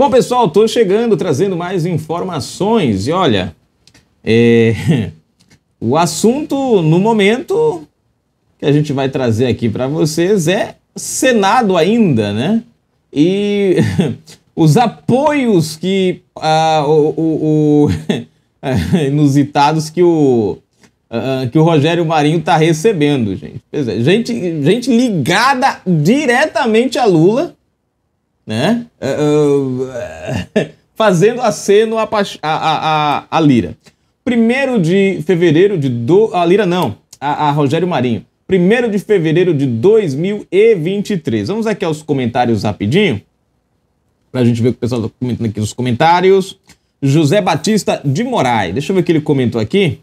Bom, pessoal, estou chegando trazendo mais informações. E olha, é... o assunto no momento que a gente vai trazer aqui para vocês é Senado ainda, né? E os apoios que ah, o, o, o inusitados que o ah, ah, que o Rogério Marinho está recebendo, gente. É, gente, gente ligada diretamente a Lula né? É, é, fazendo aceno à a, a, a, Lira. Primeiro de fevereiro de... Do... A Lira não, a, a Rogério Marinho. Primeiro de fevereiro de 2023. Vamos aqui aos comentários rapidinho, para a gente ver o que o pessoal tá comentando aqui nos comentários. José Batista de Moraes. Deixa eu ver o que ele comentou aqui.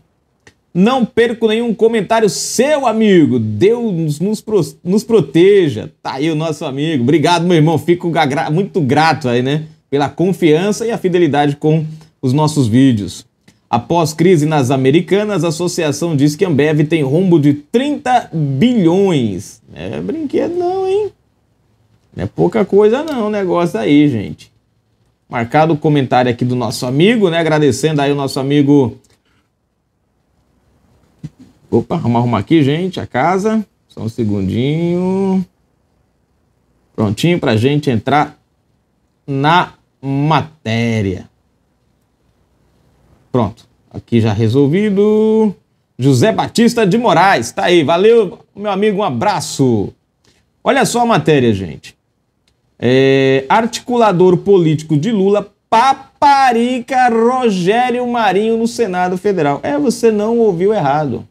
Não perco nenhum comentário seu, amigo. Deus nos, pro, nos proteja. Tá aí o nosso amigo. Obrigado, meu irmão. Fico muito grato aí, né? Pela confiança e a fidelidade com os nossos vídeos. Após crise nas Americanas, a associação diz que a Ambev tem rombo de 30 bilhões. É brinquedo não, hein? Não é pouca coisa não o negócio aí, gente. Marcado o comentário aqui do nosso amigo, né? Agradecendo aí o nosso amigo Opa, vamos arrumar aqui, gente, a casa. Só um segundinho. Prontinho para gente entrar na matéria. Pronto, aqui já resolvido. José Batista de Moraes, tá aí, valeu, meu amigo, um abraço. Olha só a matéria, gente. É, articulador político de Lula paparica Rogério Marinho no Senado Federal. É, você não ouviu errado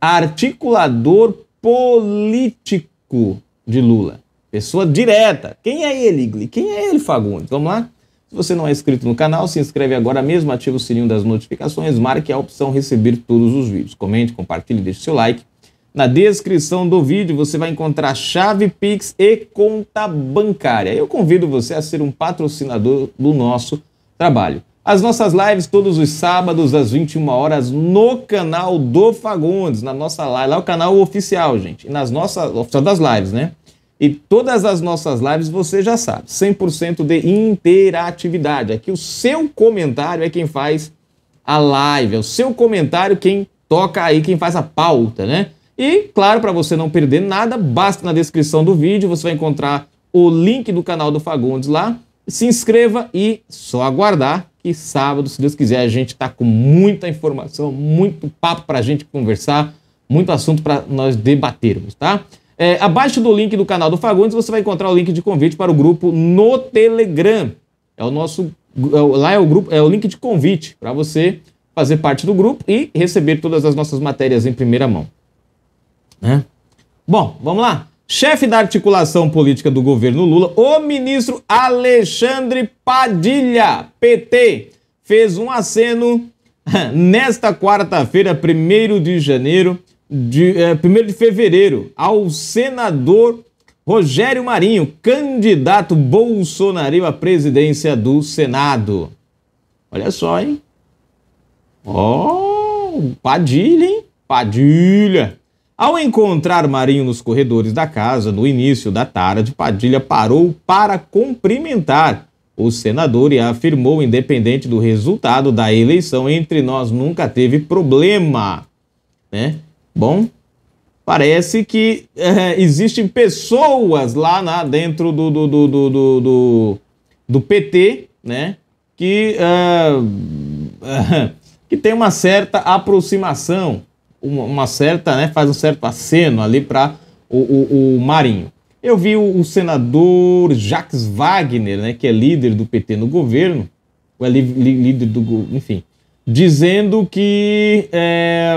articulador político de Lula. Pessoa direta. Quem é ele, Igli? Quem é ele, Fagundes? Vamos lá? Se você não é inscrito no canal, se inscreve agora mesmo, ativa o sininho das notificações, marque a opção receber todos os vídeos. Comente, compartilhe, deixe seu like. Na descrição do vídeo você vai encontrar chave Pix e conta bancária. Eu convido você a ser um patrocinador do nosso trabalho. As nossas lives todos os sábados às 21 horas no canal do Fagundes, na nossa live, lá é o canal oficial, gente, nas nossas oficial das lives, né? E todas as nossas lives você já sabe, 100% de interatividade. Aqui o seu comentário é quem faz a live, é o seu comentário quem toca aí, quem faz a pauta, né? E claro, para você não perder nada, basta na descrição do vídeo, você vai encontrar o link do canal do Fagundes lá. Se inscreva e só aguardar que sábado, se Deus quiser, a gente está com muita informação, muito papo para a gente conversar, muito assunto para nós debatermos, tá? É, abaixo do link do canal do Fagundes, você vai encontrar o link de convite para o grupo no Telegram. É o nosso. É, lá é o grupo, é o link de convite para você fazer parte do grupo e receber todas as nossas matérias em primeira mão. Né? Bom, vamos lá chefe da articulação política do governo Lula, o ministro Alexandre Padilha, PT, fez um aceno nesta quarta-feira, 1 de janeiro, de, é, eh, 1 de fevereiro, ao senador Rogério Marinho, candidato bolsonaro à presidência do Senado. Olha só, hein? Ó, oh, Padilha, hein? Padilha. Ao encontrar Marinho nos corredores da casa, no início da tarde, Padilha parou para cumprimentar o senador e afirmou, independente do resultado da eleição, entre nós nunca teve problema. Né? Bom, parece que é, existem pessoas lá na, dentro do, do, do, do, do, do PT né? que, é, que tem uma certa aproximação uma certa, né, faz um certo aceno ali para o, o, o, Marinho. Eu vi o, o, senador Jacques Wagner, né, que é líder do PT no governo, ou é li, li, líder do, enfim, dizendo que é,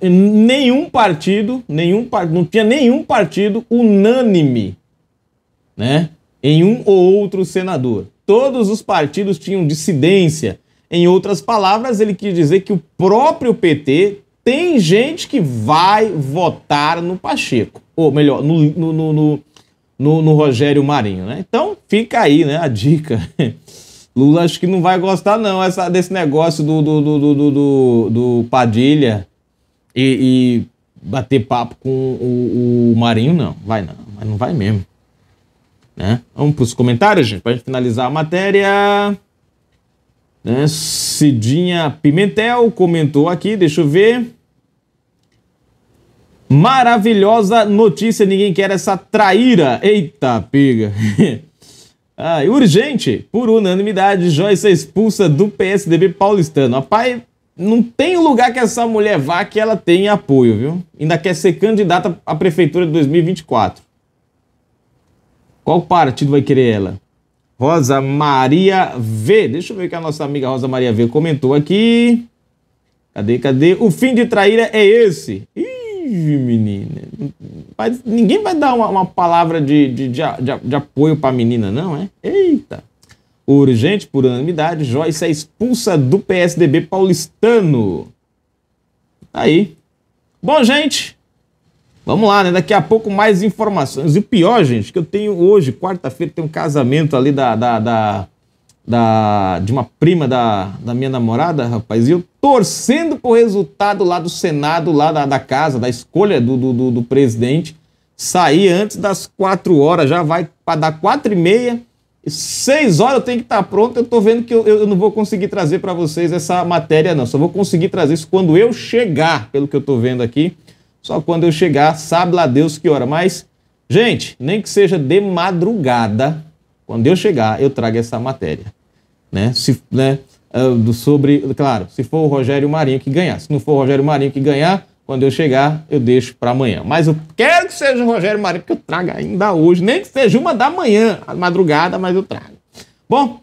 é, nenhum partido, nenhum não tinha nenhum partido unânime, né, em um ou outro senador. Todos os partidos tinham dissidência em outras palavras, ele quis dizer que o próprio PT tem gente que vai votar no Pacheco, ou melhor, no, no, no, no Rogério Marinho, né? Então fica aí, né, a dica. Lula acho que não vai gostar não essa, desse negócio do, do, do, do, do, do Padilha e, e, bater papo com o, o, Marinho, não. Vai não, mas não vai mesmo. Né? Vamos para os comentários, gente, para gente finalizar a matéria. Né? Cidinha Pimentel comentou aqui, deixa eu ver. Maravilhosa notícia, ninguém quer essa traíra. Eita, pega. ah, urgente, por unanimidade, Joyce é expulsa do PSDB paulistano. Rapaz, não tem lugar que essa mulher vá que ela tenha apoio, viu? Ainda quer ser candidata à prefeitura de 2024. Qual partido vai querer ela? Rosa Maria V. Deixa eu ver o que a nossa amiga Rosa Maria V comentou aqui. Cadê, cadê? O fim de traíra é esse. Ih, menina. Mas ninguém vai dar uma, uma palavra de, de, de, de apoio pra menina, não, é? Eita. Urgente, por unanimidade, Joyce é expulsa do PSDB paulistano. Tá aí. Bom, gente, Vamos lá, né? Daqui a pouco mais informações. E o pior, gente, que eu tenho hoje, quarta-feira, tem um casamento ali da, da, da, da, de uma prima da, da minha namorada, rapaz. E eu torcendo pro resultado lá do Senado, lá da, da casa, da escolha do, do, do presidente, sair antes das quatro horas. Já vai para dar quatro e meia. Seis horas eu tenho que estar tá pronto. Eu tô vendo que eu, eu não vou conseguir trazer para vocês essa matéria, não. Só vou conseguir trazer isso quando eu chegar, pelo que eu tô vendo aqui só quando eu chegar, sabe lá Deus que hora. Mas, gente, nem que seja de madrugada, quando eu chegar, eu trago essa matéria. Né? Se, né, ah, sobre, claro, se for o Rogério Marinho que ganhar. Se não for o Rogério Marinho que ganhar, quando eu chegar, eu deixo para amanhã. Mas eu quero que seja o Rogério Marinho, que eu traga ainda hoje. Nem que seja uma da manhã, madrugada, mas eu trago. Bom,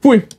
fui.